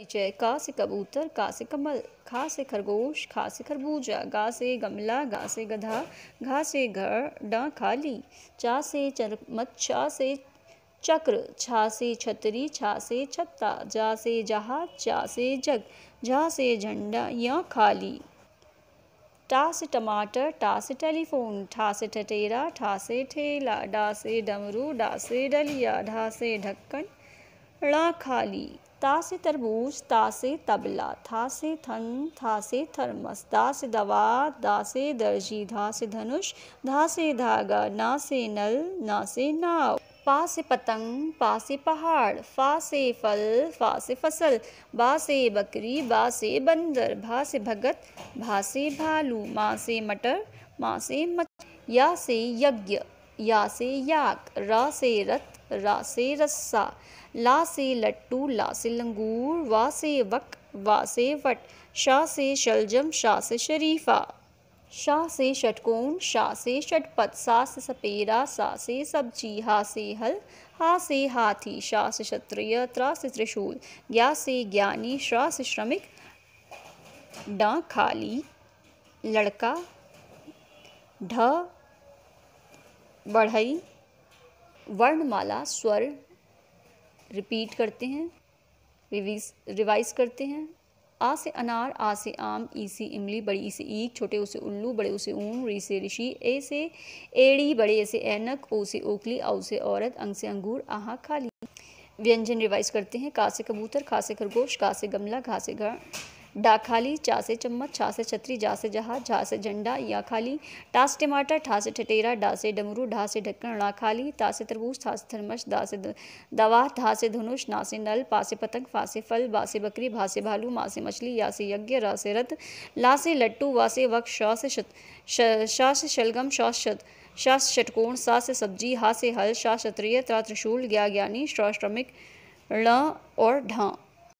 परिचय का से कबूतर का से कमल खा से खरगोश खा से खरबूजा गा से गमला गा से गधा घा से घर डा खाली चा से छा से चक्र छा से छतरी छा से छत्ता जा से जहाज चा से जग झा से झंडा या खाली टा से टमाटर टा से टेलीफोन ठा से ठटेरा ठा से ठेला डा से डमरू डा से डलिया ढा से ढक्कन ड़ा खाली ता से तरबूज ता से तबला था से थन था से थर्मस दा से दवा दा से दर्जी धा से धनुष धा से धागा ना से नल ना से नाव पा से पतंग पा से पहाड़ फा से फल फा से फसल बा से बकरी बा से बंदर भा से भगत भा से भालू माँ से मटर माँ से मच या से यज्ञ या से याक रा से रत रा से रस्सा ला से लट्टू ला से लंगूर वा से वक वा से वट शाह से शलजम शाह से शरीफा शाह से षटकोण शाह से षटपथ सा से सपेरा सा से सब्जी हा से हल हा से हाथी शाह से क्षत्रिय त्रा से त्रिशूल या से ज्ञानी श्रा से श्रमिक डा खाली लड़का ढ बढ़ई वर्णमाला स्वर रिपीट करते हैं रिवीज रिवाइज करते हैं आ से अनार आ से आम ई से इमली बड़ी ई से ईक छोटे उसे उल्लू बड़े उसे ऊन री से ऋषि ए से एड़ी बड़े ए से ऐनक ओ से ओखली औ से औरत अंग से अंगूर आहा खाली व्यंजन रिवाइज करते हैं का से कबूतर खा से खरगोश का से गमला घा से घर डा खाली चा से चम्मच छा से छतरी जा से जहाज झा से झंडा या खाली टा से टमाटर ठा से ठटेरा डा से डमरू ढा से ढक्कन ला खाली ता से तरबूज था से थर्मस दा से दवा धा से धनुष ना से नल पा से पतंग फा से फल बा से बकरी भा से भालू माँ से मछली या से यज्ञ रा से रथ ला से लट्टू वा से वक्ष शा से शा से शलगम शा शत शा षटकोण सा से सब्जी हा से हल शा क्षत्रिय त्रा त्रिशूल ज्ञा ज्ञानी श्रमिक ण और ढां